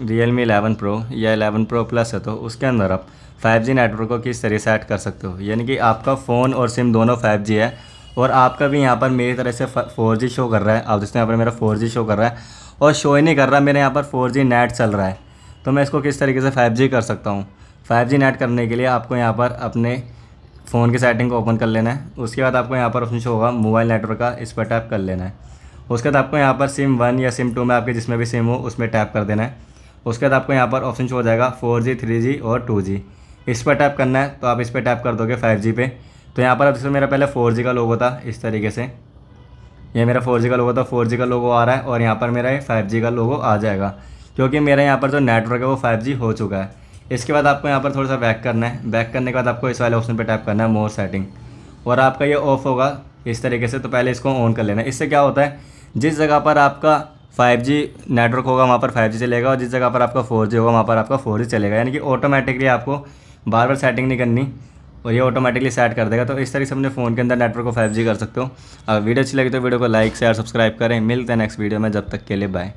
real Realme eleven pro या eleven pro plus है तो उसके अंदर आप 5G नेटवर्क को किस तरह से ऐड कर सकते हो यानी कि आपका फ़ोन और सिम दोनों 5G है और आपका भी यहाँ पर मेरी तरह से 4G शो कर रहा है आप जिसने यहाँ पर मेरा 4G शो कर रहा है और शो ही नहीं कर रहा मेरे यहाँ पर 4G नेट चल रहा है तो मैं इसको किस तरीके से 5G कर सकता हूँ 5G नेट करने के लिए आपको यहाँ पर अपने फ़ोन की सेटिंग को ओपन कर लेना है उसके बाद आपको यहाँ पर ऑप्शन शो होगा मोबाइल नेटवर्क का इस पर टैप कर लेना है उसके बाद आपको यहाँ पर सिम वन या सिम टू में आपके जिसमें भी सिम हो उसमें टैप कर देना है उसके बाद आपको यहाँ पर ऑप्शन शो हो जाएगा फोर जी थ्री जी और टू जी इस पर टैप करना है तो आप इस पर टैप कर दोगे फाइव जी पे तो यहाँ पर अब जैसे मेरा पहले फोर जी का लोगो था इस तरीके से ये मेरा फोर जी का लोगो था फोर जी का लोगो आ रहा है और यहाँ पर मेरा ये फाइव जी का लोगो आ जाएगा क्योंकि मेरा यहाँ पर जो नेटवर्क है वो फाइव जी हो चुका है इसके बाद आपको यहाँ पर थोड़ा सा बैक करना है बैक करने के बाद आपको इस वाले ऑप्शन पर टैप करना है मोर सेटिंग और आपका ये ऑफ होगा इस तरीके से तो पहले इसको ऑन कर लेना इससे क्या होता है जिस जगह पर आपका फाइव जी नेटवर्क होगा वहाँ पर फाइव जी चलेगा और जिस जगह पर आपका फोर जी होगा वहाँ पर आपका फोर जी चलेगा यानी कि ऑटोमेटिकली आपको बार बार सेटिंग नहीं करनी और ये ऑटोमेटिकली सेट कर देगा तो इस तरीके से अपने फ़ोन के अंदर नेटवर्क को फाइव जी कर सकते हो अगर वीडियो अच्छी लगी तो वीडियो को लाइक शेयर सब्सक्राइब करें मिलते हैं नेक्स्ट वीडियो में जब तक के लिए बाय